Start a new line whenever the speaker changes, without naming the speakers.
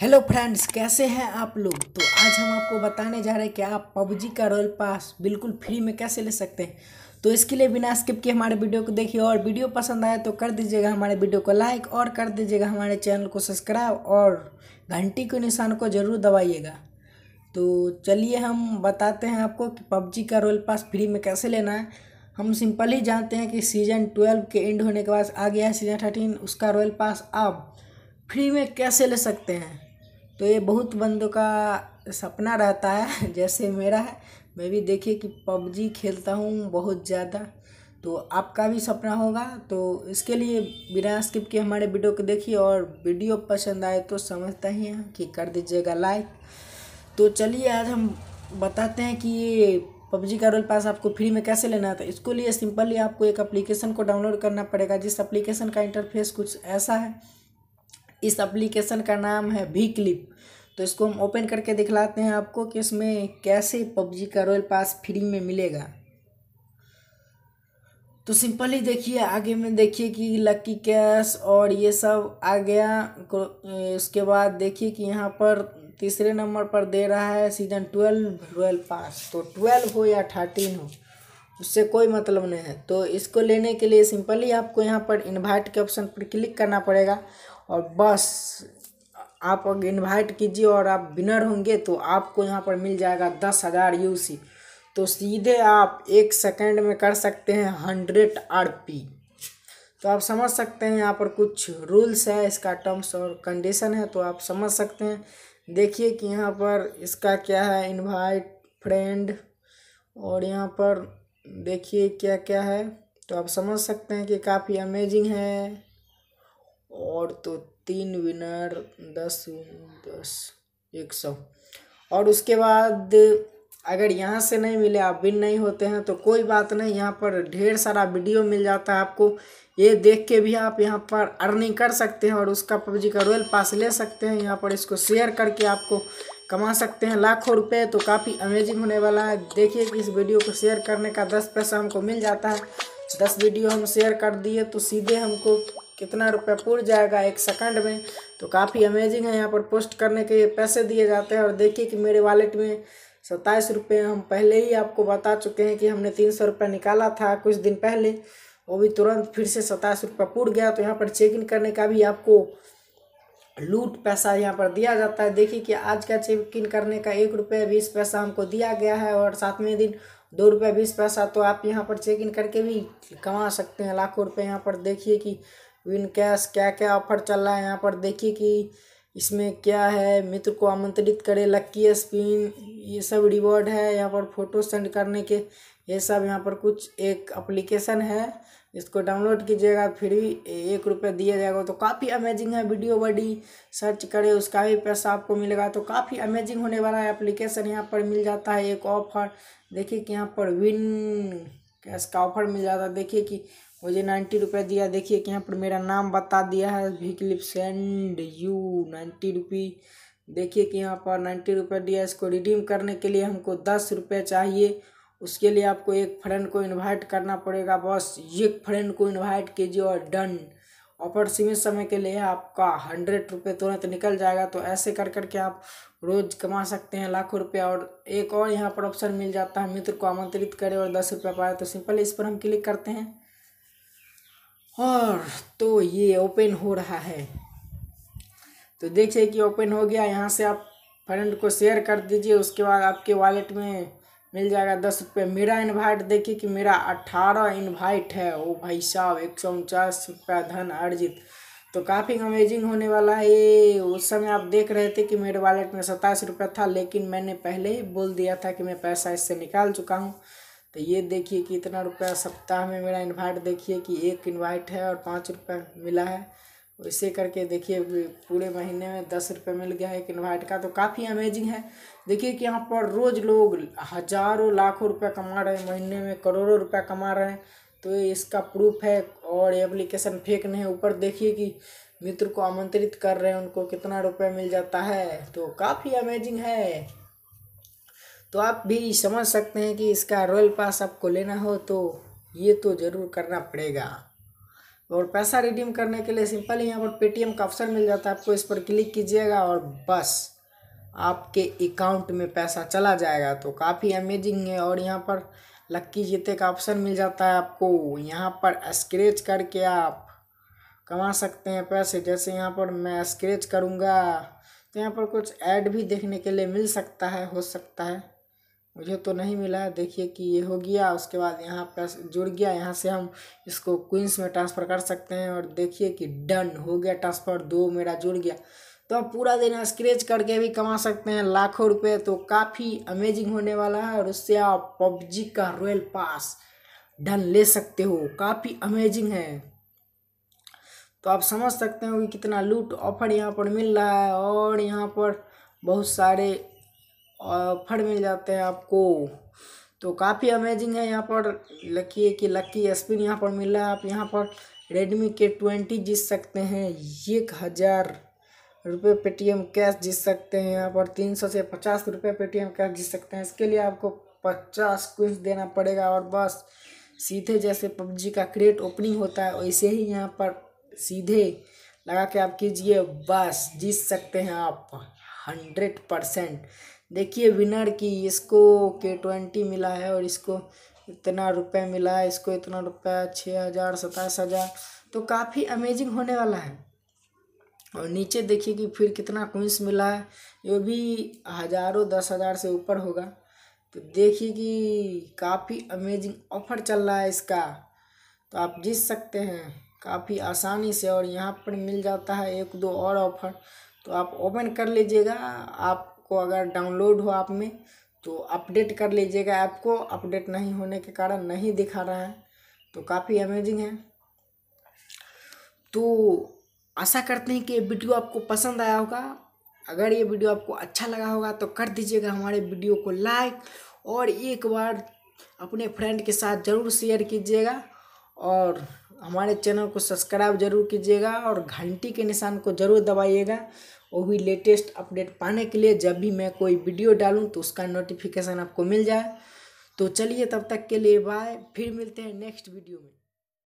hello friends कैसे हैं आप लोग तो आज हम आपको बताने जा रहे हैं कि आप पबजी का रॉयल पास बिल्कुल फ्री में कैसे ले सकते हैं तो इसके लिए बिना स्किप किए हमारे वीडियो को देखिए और वीडियो पसंद आए तो कर दीजिएगा हमारे वीडियो को लाइक और कर दीजिएगा हमारे चैनल को सब्सक्राइब और घंटी के निशान को ज़रूर दबाइएगा तो चलिए हम बताते हैं आपको कि पबजी का रॉयल पास फ्री में कैसे लेना है हम सिंपल ही जानते हैं कि सीज़न ट्वेल्व के एंड होने के बाद आ गया है सीज़न थर्टीन उसका रॉयल पास आप फ्री में कैसे ले सकते हैं तो ये बहुत बंदों का सपना रहता है जैसे मेरा है मैं भी देखिए कि पबजी खेलता हूँ बहुत ज़्यादा तो आपका भी सपना होगा तो इसके लिए बिना स्किप के हमारे वीडियो को देखिए और वीडियो पसंद आए तो समझता ही है कि कर दीजिएगा लाइक तो चलिए आज हम बताते हैं कि ये पबजी का रोल पास आपको फ्री में कैसे लेना है तो इसको लिए सिंपली आपको एक एप्लीकेशन को डाउनलोड करना पड़ेगा जिस एप्लीकेशन का इंटरफेस कुछ ऐसा है इस एप्लीकेशन का नाम है भी क्लिप तो इसको हम ओपन करके दिखलाते हैं आपको कि इसमें कैसे पबजी का रॉयल पास फ्री में मिलेगा तो सिंपली देखिए आगे में देखिए कि लकी कैश और ये सब आ गया उसके बाद देखिए कि यहाँ पर तीसरे नंबर पर दे रहा है सीजन ट्वेल्व रॉयल पास तो ट्वेल्व हो या थर्टीन हो उससे कोई मतलब नहीं है तो इसको लेने के लिए सिंपली आपको यहाँ पर इन्वाइट के ऑप्शन पर क्लिक करना पड़ेगा और बस आप इनवाइट कीजिए और आप विनर होंगे तो आपको यहाँ पर मिल जाएगा दस हज़ार यू तो सीधे आप एक सेकंड में कर सकते हैं हंड्रेड आर पी तो आप समझ सकते हैं यहाँ पर कुछ रूल्स है इसका टर्म्स और कंडीशन है तो आप समझ सकते हैं देखिए कि यहाँ पर इसका क्या है इनवाइट फ्रेंड और यहाँ पर देखिए क्या क्या है तो आप समझ सकते हैं कि काफ़ी अमेजिंग है और तो तीन विनर दस दस एक सौ और उसके बाद अगर यहाँ से नहीं मिले आप विन नहीं होते हैं तो कोई बात नहीं यहाँ पर ढेर सारा वीडियो मिल जाता है आपको ये देख के भी आप यहाँ पर अर्निंग कर सकते हैं और उसका पबजी का रोयल पास ले सकते हैं यहाँ पर इसको शेयर करके आपको कमा सकते हैं लाखों रुपए तो काफ़ी अमेजिंग होने वाला है देखिए कि इस वीडियो को शेयर करने का दस पैसा हमको मिल जाता है दस वीडियो हम शेयर कर दिए तो सीधे हमको कितना रुपया पूर जाएगा एक सेकंड में तो काफ़ी अमेजिंग है यहाँ पर पोस्ट करने के पैसे दिए जाते हैं और देखिए कि मेरे वॉलेट में सत्ताईस रुपये हम पहले ही आपको बता चुके हैं कि हमने तीन सौ रुपया निकाला था कुछ दिन पहले वो भी तुरंत फिर से सत्ताईस रुपया पूर गया तो यहाँ पर चेक इन करने का भी आपको लूट पैसा यहाँ पर दिया जाता है देखिए कि आज का चेक इन करने का एक रुपये बीस पैसा हमको दिया गया है और सातवें दिन दो रुपये बीस पैसा तो आप यहाँ पर चेक इन करके भी कमा सकते हैं लाखों रुपये यहाँ पर देखिए कि विन कैश क्या क्या ऑफर चल रहा है यहाँ पर देखिए कि इसमें क्या है मित्र को आमंत्रित करें लक्की स्पिन ये सब रिवॉर्ड है यहाँ पर फोटो सेंड करने के ये सब यहाँ पर कुछ एक एप्लीकेशन है इसको डाउनलोड कीजिएगा फिर भी एक रुपये दिया जाएगा तो काफ़ी अमेजिंग है वीडियो बड़ी सर्च करें उसका भी पैसा आपको मिलेगा तो काफ़ी अमेजिंग होने वाला है एप्लीकेशन यहाँ पर मिल जाता है एक ऑफर देखिए कि यहाँ पर विन कैश का ऑफर मिल जाता है देखिए कि मुझे नाइन्टी रुपये दिया देखिए कि यहाँ पर मेरा नाम बता दिया है clip send you ninety rupee देखिए कि यहाँ पर नाइन्टी रुपये दिया इसको रिडीम करने के लिए हमको दस रुपये चाहिए उसके लिए आपको एक फ्रेंड को इनवाइट करना पड़ेगा बस एक फ्रेंड को इनवाइट कीजिए और डन ऑफर सीमित समय के लिए आपका हंड्रेड रुपये तुरंत निकल जाएगा तो ऐसे कर कर के आप रोज़ कमा सकते हैं लाखों रुपये और एक और यहाँ पर ऑप्शन मिल जाता है मित्र को आमंत्रित करें और दस रुपये पाए तो सिंपल इस पर हम क्लिक करते हैं और तो ये ओपन हो रहा है तो देखिए कि ओपन हो गया यहाँ से आप फ्रेंड को शेयर कर दीजिए उसके बाद आपके वॉलेट में मिल जाएगा दस रुपये मेरा इनवाइट देखिए कि मेरा अट्ठारह इनवाइट है ओ भाई साहब एक सौ उनचास रुपया धन अर्जित तो काफ़ी अमेजिंग होने वाला है ये उस समय आप देख रहे थे कि मेरे वॉलेट में सत्ताईस रुपया था लेकिन मैंने पहले ही बोल दिया था कि मैं पैसा इससे निकाल चुका हूँ तो ये देखिए कि इतना रुपया सप्ताह में मेरा इन्वाइट देखिए कि एक इन्वाइट है और पाँच रुपया मिला है वैसे करके देखिए पूरे महीने में दस रुपये मिल गया है एक इन्वाइट का तो काफ़ी अमेजिंग है देखिए कि यहाँ पर रोज़ लोग हजारों लाखों रुपये कमा रहे हैं महीने में करोड़ों रुपये कमा रहे हैं तो इसका प्रूफ है और एप्लीकेशन फेक नहीं है ऊपर देखिए कि मित्र को आमंत्रित कर रहे हैं उनको कितना रुपया मिल जाता है तो काफ़ी अमेजिंग है तो आप भी समझ सकते हैं कि इसका रॉयल पास आपको लेना हो तो ये तो ज़रूर करना पड़ेगा और पैसा रिडीम करने के लिए सिंपल ही यहाँ पर पेटीएम का ऑप्शन मिल जाता है आपको इस पर क्लिक कीजिएगा और बस आपके अकाउंट में पैसा चला जाएगा तो काफ़ी अमेजिंग है और यहाँ पर लक्की जीते का ऑप्शन मिल जाता है आपको यहाँ पर स्क्रेच करके आप कमा सकते हैं पैसे जैसे यहाँ पर मैं स्क्रेच करूँगा तो यहाँ पर कुछ ऐड भी देखने के लिए मिल सकता है हो सकता है मुझे तो नहीं मिला देखिए कि ये हो गया उसके बाद यहाँ पर जुड़ गया यहाँ से हम इसको क्वींस में ट्रांसफ़र कर सकते हैं और देखिए कि डन हो गया ट्रांसफ़र दो मेरा जुड़ गया तो आप पूरा दिन स्क्रेच करके भी कमा सकते हैं लाखों रुपए तो काफ़ी अमेजिंग होने वाला है और उससे आप पबजी का रॉयल पास डन ले सकते हो काफ़ी अमेजिंग है तो आप समझ सकते हो कि कितना लूट ऑफर यहाँ पर मिल रहा है और यहाँ पर बहुत सारे ऑफर मिल जाते हैं आपको तो काफ़ी अमेजिंग है यहाँ पर लकी है कि लकी स्पिन यहाँ पर मिल रहा है आप यहाँ पर रेडमी के ट्वेंटी जीत सकते हैं एक हज़ार रुपये पेटीएम कैश जीत सकते हैं यहाँ पर तीन सौ से पचास रुपये पेटीएम कैश जीत सकते हैं इसके लिए आपको पचास क्विंस देना पड़ेगा और बस सीधे जैसे पबजी का क्रेट ओपनिंग होता है वैसे ही यहाँ पर सीधे लगा के आप कीजिए बस जीत सकते हैं आप हंड्रेड परसेंट देखिए विनर की इसको के ट्वेंटी मिला है और इसको इतना रुपये मिला है इसको इतना रुपया छः हज़ार सताईस हज़ार तो काफ़ी अमेजिंग होने वाला है और नीचे देखिए कि फिर कितना क्विंस मिला है ये भी हज़ारों दस हज़ार से ऊपर होगा तो देखिए कि काफ़ी अमेजिंग ऑफर चल रहा है इसका तो आप जीत सकते हैं काफ़ी आसानी से और यहाँ पर मिल जाता है एक दो और ऑफर तो आप ओपन कर लीजिएगा आपको अगर डाउनलोड हो आप में तो अपडेट कर लीजिएगा ऐप को अपडेट नहीं होने के कारण नहीं दिखा रहा है तो काफ़ी अमेजिंग है तो आशा करते हैं कि ये वीडियो आपको पसंद आया होगा अगर ये वीडियो आपको अच्छा लगा होगा तो कर दीजिएगा हमारे वीडियो को लाइक और एक बार अपने फ्रेंड के साथ ज़रूर शेयर कीजिएगा और हमारे चैनल को सब्सक्राइब जरूर कीजिएगा और घंटी के निशान को जरूर दबाइएगा वो भी लेटेस्ट अपडेट पाने के लिए जब भी मैं कोई वीडियो डालूँ तो उसका नोटिफिकेशन आपको मिल जाए तो चलिए तब तक के लिए बाय फिर मिलते हैं नेक्स्ट वीडियो में